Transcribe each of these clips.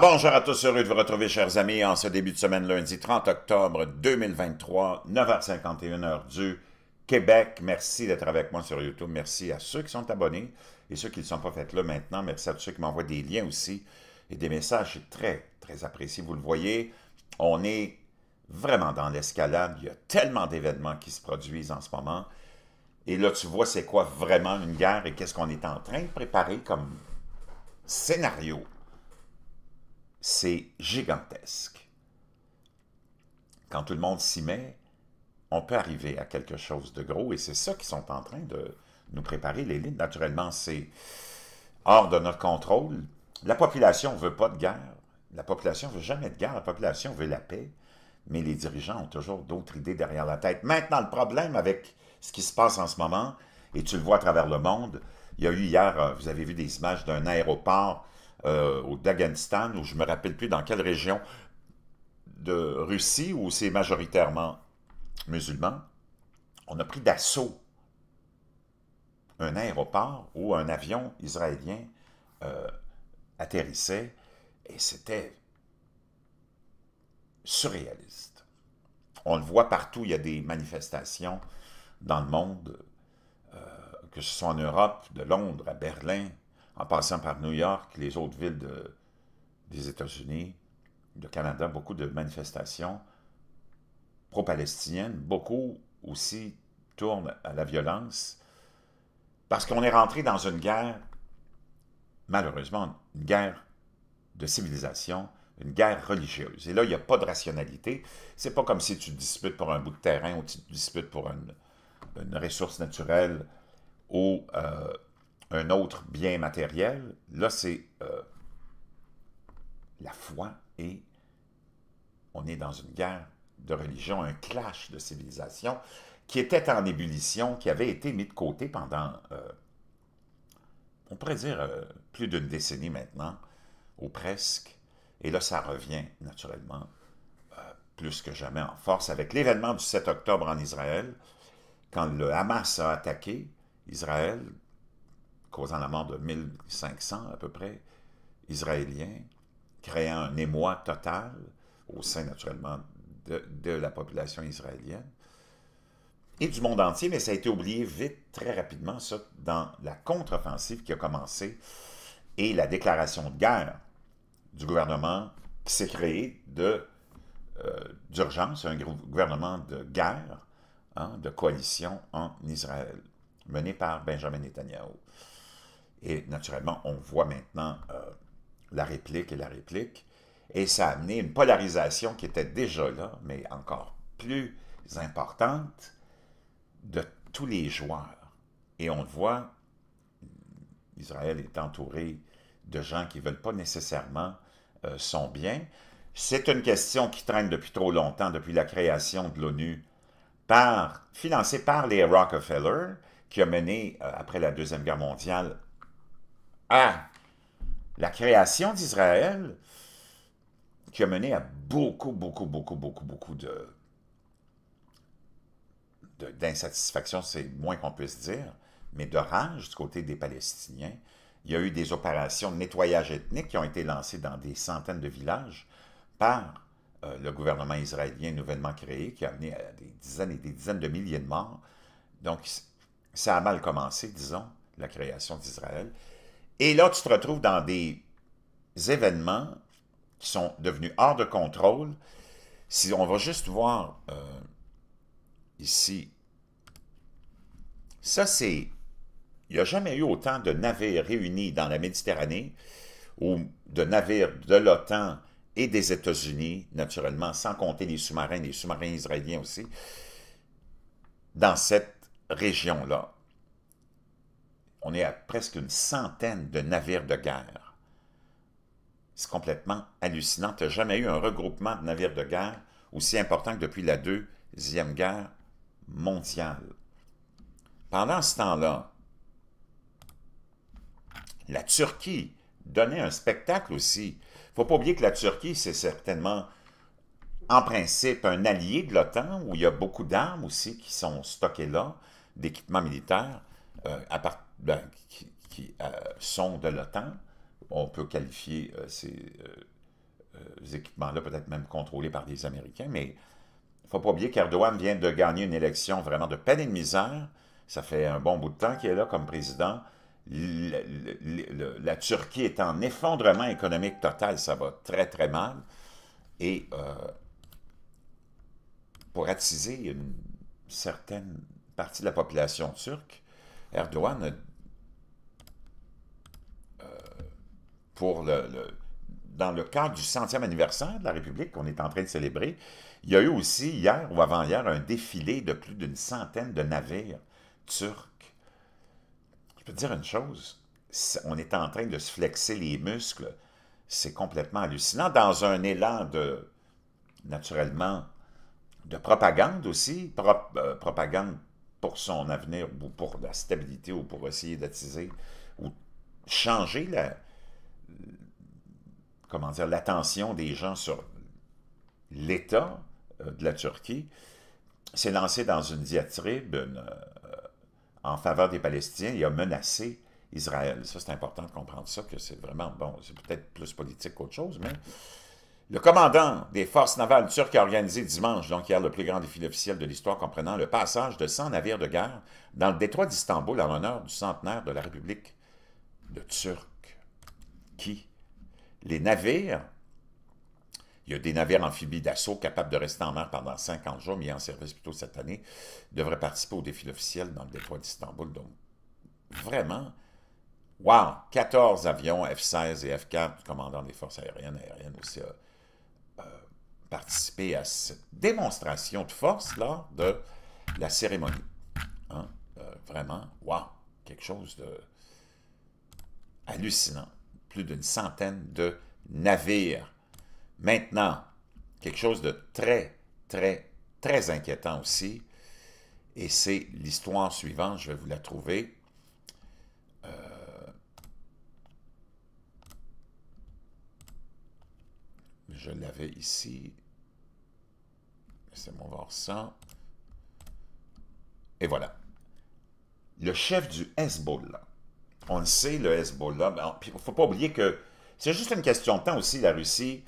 bonjour à tous, heureux de vous retrouver, chers amis, en ce début de semaine, lundi 30 octobre 2023, 9h51, heure du Québec. Merci d'être avec moi sur YouTube. Merci à ceux qui sont abonnés et ceux qui ne sont pas faits là maintenant. Merci à tous ceux qui m'envoient des liens aussi et des messages très, très apprécié. Vous le voyez, on est vraiment dans l'escalade. Il y a tellement d'événements qui se produisent en ce moment. Et là, tu vois, c'est quoi vraiment une guerre et qu'est-ce qu'on est en train de préparer comme scénario c'est gigantesque. Quand tout le monde s'y met, on peut arriver à quelque chose de gros, et c'est ça qu'ils sont en train de nous préparer. Les lignes, naturellement, c'est hors de notre contrôle. La population ne veut pas de guerre. La population ne veut jamais de guerre. La population veut la paix. Mais les dirigeants ont toujours d'autres idées derrière la tête. Maintenant, le problème avec ce qui se passe en ce moment, et tu le vois à travers le monde, il y a eu hier, euh, vous avez vu des images d'un aéroport euh, au Daghestan, ou je ne me rappelle plus dans quelle région de Russie, où c'est majoritairement musulman, on a pris d'assaut un aéroport où un avion israélien euh, atterrissait et c'était surréaliste. On le voit partout, il y a des manifestations dans le monde, euh, que ce soit en Europe, de Londres à Berlin, en passant par New York, les autres villes des États-Unis, le Canada, beaucoup de manifestations pro-palestiniennes, beaucoup aussi tournent à la violence, parce qu'on est rentré dans une guerre, malheureusement, une guerre de civilisation, une guerre religieuse. Et là, il n'y a pas de rationalité. C'est pas comme si tu disputes pour un bout de terrain ou tu disputes pour une, ressource naturelle ou euh, un autre bien matériel. Là, c'est euh, la foi et on est dans une guerre de religion, un clash de civilisation qui était en ébullition, qui avait été mis de côté pendant, euh, on pourrait dire, euh, plus d'une décennie maintenant, ou presque. Et là, ça revient naturellement plus que jamais en force avec l'événement du 7 octobre en Israël, quand le Hamas a attaqué Israël causant la mort de 1500 à peu près, Israéliens, créant un émoi total au sein naturellement de, la population israélienne et du monde entier, mais ça a été oublié vite, très rapidement, ça, dans la contre-offensive qui a commencé et la déclaration de guerre du gouvernement qui s'est créé de euh, d'urgence, un gouvernement de guerre, hein, de coalition en Israël, mené par Benjamin Netanyahu. Et naturellement, on voit maintenant euh, la réplique et la réplique. Et ça a amené une polarisation qui était déjà là, mais encore plus importante, de tous les joueurs. Et on le voit, Israël est entouré de gens qui ne veulent pas nécessairement euh, son bien. C'est une question qui traîne depuis trop longtemps, depuis la création de l'ONU, par, financée par les Rockefeller, qui a mené, euh, après la Deuxième Guerre mondiale, à ah, la création d'Israël qui a mené à beaucoup, beaucoup, beaucoup, beaucoup, beaucoup de d'insatisfaction, c'est moins qu'on puisse dire, mais de rage du côté des Palestiniens. Il y a eu des opérations de nettoyage ethnique qui ont été lancées dans des centaines de villages par euh, le gouvernement israélien nouvellement créé, qui a mené à des dizaines et des dizaines de milliers de morts. Donc, ça a mal commencé, disons, la création d'Israël. Et là, tu te retrouves dans des événements qui sont devenus hors de contrôle. Si on va juste voir euh, ici, ça c'est... Il n'y a jamais eu autant de navires réunis dans la Méditerranée ou de navires de l'OTAN et des États-Unis, naturellement, sans compter les sous-marins, les sous-marins israéliens aussi, dans cette région-là. On est à presque une centaine de navires de guerre. C'est complètement hallucinant. n'y a jamais eu un regroupement de navires de guerre aussi important que depuis la Deuxième Guerre mondiale. Pendant ce temps-là, la Turquie donnait un spectacle aussi. Il ne faut pas oublier que la Turquie, c'est certainement, en principe, un allié de l'OTAN, où il y a beaucoup d'armes aussi qui sont stockées là, d'équipements militaires, euh, à partir ben, qui, euh, sont de l'OTAN. On peut qualifier euh, ces euh, équipements-là peut-être même contrôlés par des Américains, mais il ne faut pas oublier qu'Erdogan vient de gagner une élection vraiment de peine et de misère. Ça fait un bon bout de temps qu'il est là comme président. la Turquie est en effondrement économique total, ça va très très mal. Et pour attiser une certaine partie de la population turque, Erdogan dans le cadre du centième anniversaire de la République qu'on est en train de célébrer, il y a eu aussi hier ou avant-hier un défilé de plus d'une centaine de navires turcs. Je peux dire une chose, on est en train de se flexer les muscles. C'est complètement hallucinant dans un élan de, naturellement, de propagande aussi, euh, propagande pour son avenir ou pour la stabilité ou pour essayer d'attiser ou changer la, euh, comment dire, l'attention des gens sur l'État euh, de la Turquie, s'est lancé dans une diatribe euh, en faveur des Palestiniens et a menacé Israël. Ça, c'est important de comprendre ça, que c'est vraiment, bon, c'est peut-être plus politique qu'autre chose, mais le commandant des forces navales turques a organisé dimanche, donc hier, le plus grand défi officiel de l'histoire comprenant le passage de 100 navires de guerre dans le détroit d'Istanbul en l'honneur du centenaire de la République de Turquie qui Les navires. Il y a des navires amphibies d'assaut capables de rester en mer pendant 50 jours, mis en service plutôt cette année, devraient participer au défi officiel dans le détroit d'Istanbul. Donc, vraiment, wow! 14 avions F-16 et F-4 commandant des forces aériennes, aériennes aussi, participer à cette démonstration de force lors de la cérémonie. Hein? Euh, vraiment, wow! Quelque chose de hallucinant plus d'une centaine de navires. Maintenant, quelque chose de très, très, très inquiétant aussi, et c'est l'histoire suivante, je vais vous la trouver. Euh, je l'avais ici. C'est mon voir ça. Et voilà. Le chef du Hezbollah on le sait, le Hezbollah. Ben, Il ne faut pas oublier que c'est juste une question de temps aussi. La Russie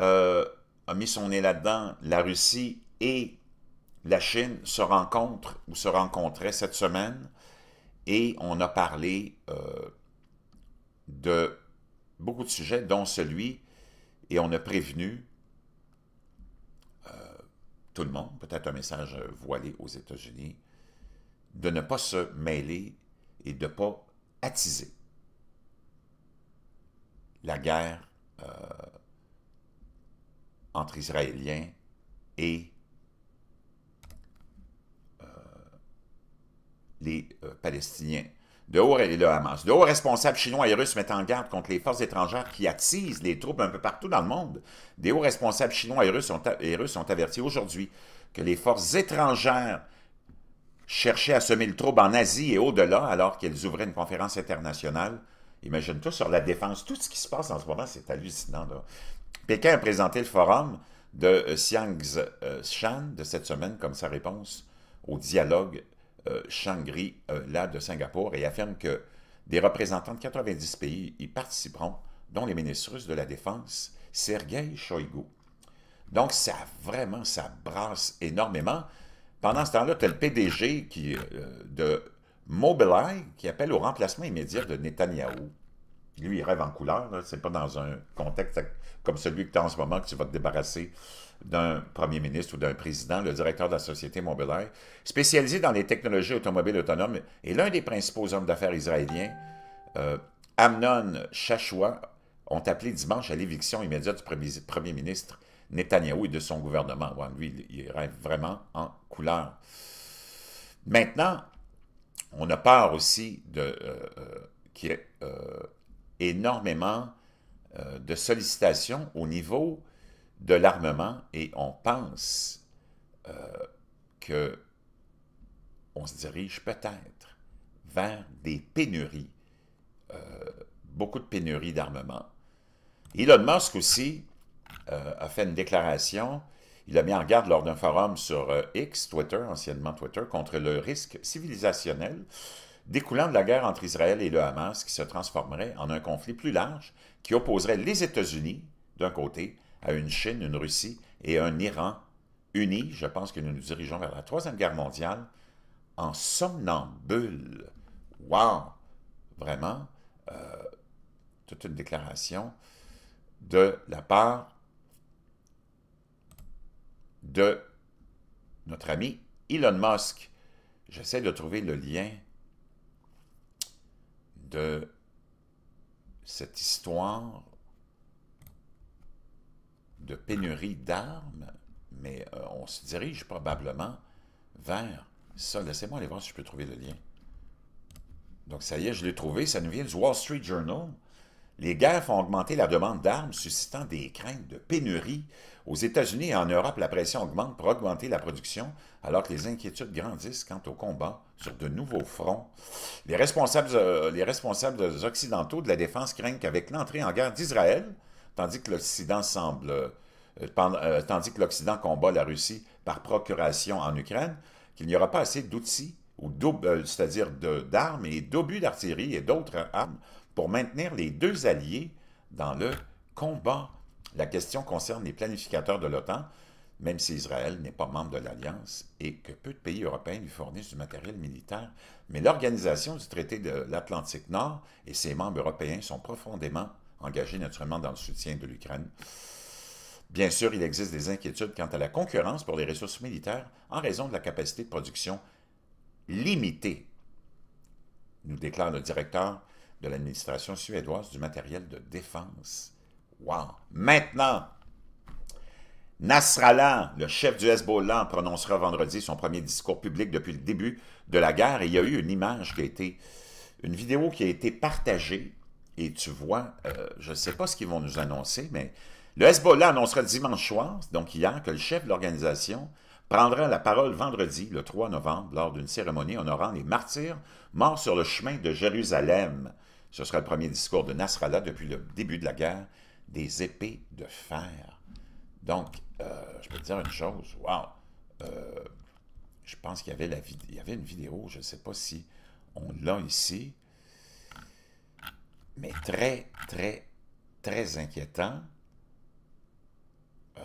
euh, a mis son nez là-dedans. La Russie et la Chine se rencontrent ou se rencontraient cette semaine et on a parlé euh, de beaucoup de sujets, dont celui, et on a prévenu euh, tout le monde, peut-être un message voilé aux États-Unis, de ne pas se mêler et de ne pas attiser la guerre euh, entre Israéliens et euh, les euh, Palestiniens. De haut responsables chinois et russes mettent en garde contre les forces étrangères qui attisent les troupes un peu partout dans le monde. Des hauts responsables chinois et russes ont, avertis aujourd'hui que les forces étrangères cherchaient à semer le trouble en Asie et au-delà alors qu'ils ouvraient une conférence internationale. Imagine-toi sur la défense. Tout ce qui se passe en ce moment, c'est hallucinant. Pékin a présenté le forum de euh, Xiangshan de cette semaine comme sa réponse au dialogue euh, Shangri-La euh, de Singapour et affirme que des représentants de 90 pays y participeront, dont les ministres de la Défense, Sergei Shoigu. Donc, ça vraiment, ça brasse énormément. Pendant ce temps-là, tu as le PDG euh, de Mobileye qui appelle au remplacement immédiat de Netanyahou. Lui, il rêve en couleur. C'est pas dans un contexte comme celui que tu as en ce moment que tu vas te débarrasser d'un premier ministre ou d'un président, le directeur de la société Mobileye, spécialisé dans les technologies automobiles autonomes, et l'un des principaux hommes d'affaires israéliens. Euh, Amnon Shashua, ont appelé dimanche à l'éviction immédiate du premier ministre Netanyahou et de son gouvernement. lui, il rêve vraiment en couleur. Maintenant, on a peur aussi euh, euh, qu'il y ait euh, énormément de sollicitations au niveau de l'armement et on pense que on se dirige peut-être vers des pénuries, beaucoup de pénuries d'armement. Elon Musk aussi euh, a fait une déclaration. Il a mis en garde lors d'un forum sur euh, X, Twitter, anciennement Twitter, contre le risque civilisationnel découlant de la guerre entre Israël et le Hamas qui se transformerait en un conflit plus large qui opposerait les États-Unis, d'un côté, à une Chine, une Russie et un Iran unis. Je pense que nous nous dirigeons vers la Troisième Guerre mondiale en somnambule. Wow! Vraiment, euh, toute une déclaration de la part de notre ami Elon Musk. J'essaie de trouver le lien de cette histoire de pénurie d'armes, mais euh, on se dirige probablement vers ça. Laissez-moi aller voir si je peux trouver le lien. Donc ça y est, je l'ai trouvé, ça nous vient du Wall Street Journal. Les guerres font augmenter la demande d'armes, suscitant des craintes de pénurie aux États-Unis et en Europe, la pression augmente pour augmenter la production, alors que les inquiétudes grandissent quant au combat sur de nouveaux fronts. Les responsables, euh, les responsables occidentaux de la défense craignent qu'avec l'entrée en guerre d'Israël, tandis que l'Occident semble, euh, euh, tandis que l'Occident combat la Russie par procuration en Ukraine, qu'il n'y aura pas assez d'outils ou c'est-à-dire d'armes et d'obus d'artillerie et d'autres armes pour maintenir les deux alliés dans le combat la question concerne les planificateurs de l'OTAN, même si Israël n'est pas membre de l'Alliance et que peu de pays européens lui fournissent du matériel militaire, mais l'organisation du traité de l'Atlantique Nord et ses membres européens sont profondément engagés naturellement dans le soutien de l'Ukraine. Bien sûr, il existe des inquiétudes quant à la concurrence pour les ressources militaires en raison de la capacité de production limitée, nous déclare le directeur de l'administration suédoise du matériel de défense. Wow! Maintenant, Nasrallah, le chef du Hezbollah, prononcera vendredi son premier discours public depuis le début de la guerre. il y a eu une image qui a été, une vidéo qui a été partagée. Et tu vois, euh, je ne sais pas ce qu'ils vont nous annoncer, mais le Hezbollah annoncera dimanche soir, donc hier, que le chef de l'organisation prendra la parole vendredi, le 3 novembre, lors d'une cérémonie honorant les martyrs morts sur le chemin de Jérusalem. Ce sera le premier discours de Nasrallah depuis le début de la guerre des épées de fer. Donc, euh, je peux dire une chose, wow! Euh, je pense qu'il y avait la une vidéo, je ne sais pas si on l'a ici, mais très, très, très inquiétant. Euh,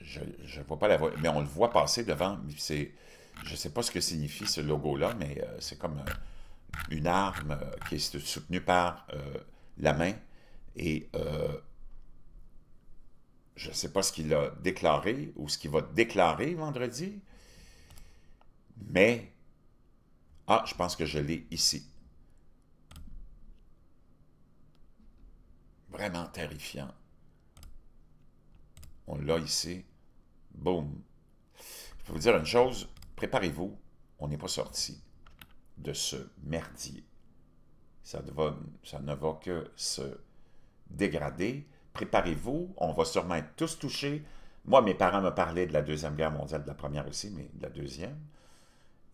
je ne vois pas la voix, mais on le voit passer devant. Je ne sais pas ce que signifie ce logo-là, mais c'est comme une arme qui est soutenue par la main et euh, je ne sais pas ce qu'il a déclaré ou ce qu'il va déclarer vendredi, mais... Ah, je pense que je l'ai ici. Vraiment terrifiant. On l'a ici. Boum. Je peux vous dire une chose, préparez-vous, on n'est pas sorti de ce merdier. Ça, ça ne va que se dégradé. Préparez-vous, on va sûrement être tous touchés. Moi, mes parents me parlaient de la Deuxième Guerre mondiale, de la Première aussi, mais de la Deuxième.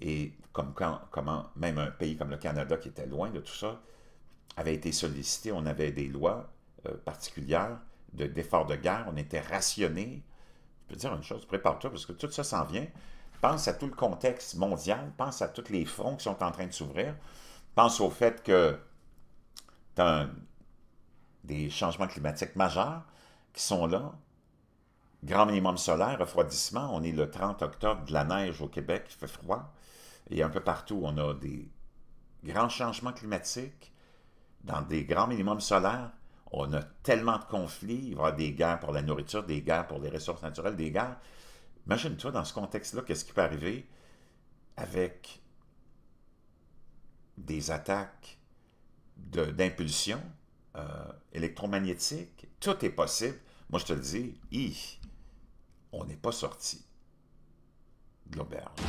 Et comme quand, comment même un pays comme le Canada, qui était loin de tout ça, avait été sollicité, on avait des lois euh, particulières d'efforts de, de guerre, on était rationnés. Je peux dire une chose, prépare-toi, parce que tout ça s'en vient. Pense à tout le contexte mondial, pense à tous les fronts qui sont en train de s'ouvrir, pense au fait que tu as un des changements climatiques majeurs qui sont là. Grand minimum solaire, refroidissement. On est le 30 octobre, de la neige au Québec, il fait froid. Et un peu partout, on a des grands changements climatiques. Dans des grands minimums solaires, on a tellement de conflits. Il va y avoir des guerres pour la nourriture, des guerres pour les ressources naturelles, des guerres. Imagine-toi, dans ce contexte-là, qu'est-ce qui peut arriver avec des attaques d'impulsion, électromagnétiques. électromagnétique, tout est possible. Moi, je te le dis, on n'est pas sorti de l'auberge.